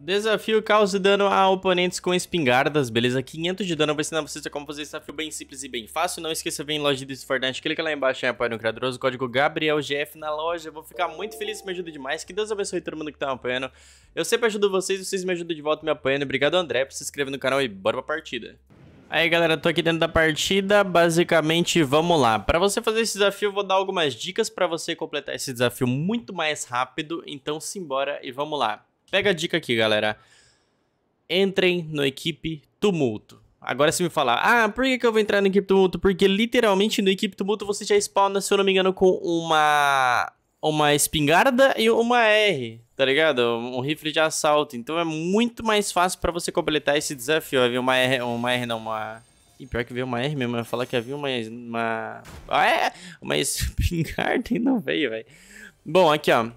Desafio causa dano a oponentes com espingardas, beleza? 500 de dano, vou ensinar vocês como fazer esse desafio bem simples e bem fácil. Não esqueça, vem em loja de Fortnite, clica lá embaixo em apoio no Criadoroso, código GABRIELGF na loja. Vou ficar muito feliz, me ajuda demais. Que Deus abençoe todo mundo que tá apoiando. Eu sempre ajudo vocês, vocês me ajudam de volta me apoiando. Obrigado, André, por se inscrever no canal e bora pra partida. Aí galera, tô aqui dentro da partida, basicamente vamos lá. Para você fazer esse desafio, eu vou dar algumas dicas para você completar esse desafio muito mais rápido, então simbora e vamos lá. Pega a dica aqui, galera. Entrem no equipe Tumulto. Agora se me falar, ah, por que, que eu vou entrar na equipe Tumulto? Porque literalmente no equipe Tumulto você já spawna, se eu não me engano, com uma uma espingarda e uma R, tá ligado? Um rifle de assalto. Então é muito mais fácil para você completar esse desafio. Havia uma R, uma R não, uma... Ih, pior que veio uma R mesmo, eu ia falar que havia uma... Uma, ah, é? uma espingarda e não veio, velho. Bom, aqui ó,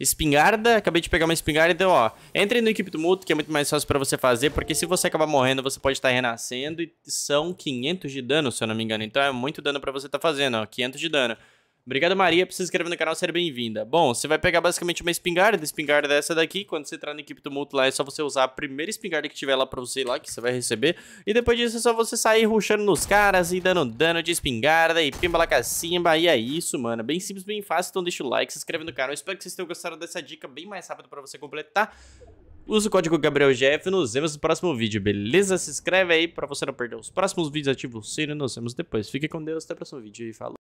Espingarda, acabei de pegar uma espingarda, então ó, entre no equipe do Muto, que é muito mais fácil pra você fazer, porque se você acabar morrendo, você pode estar tá renascendo e são 500 de dano, se eu não me engano, então é muito dano pra você estar tá fazendo, ó, 500 de dano. Obrigado, Maria, por se inscrever no canal, ser bem-vinda. Bom, você vai pegar basicamente uma espingarda, espingarda é essa daqui. Quando você entrar na equipe do Muto lá, é só você usar a primeira espingarda que tiver lá pra você lá, que você vai receber. E depois disso é só você sair ruxando nos caras e dando dano de espingarda e pimba lá cacimba. E é isso, mano. Bem simples, bem fácil. Então deixa o like, se inscreve no canal. Espero que vocês tenham gostado dessa dica bem mais rápido pra você completar. Usa o código GabrielGF nos vemos no próximo vídeo, beleza? Se inscreve aí pra você não perder os próximos vídeos, ativa o sino e nos vemos depois. Fique com Deus, até o próximo vídeo e falou.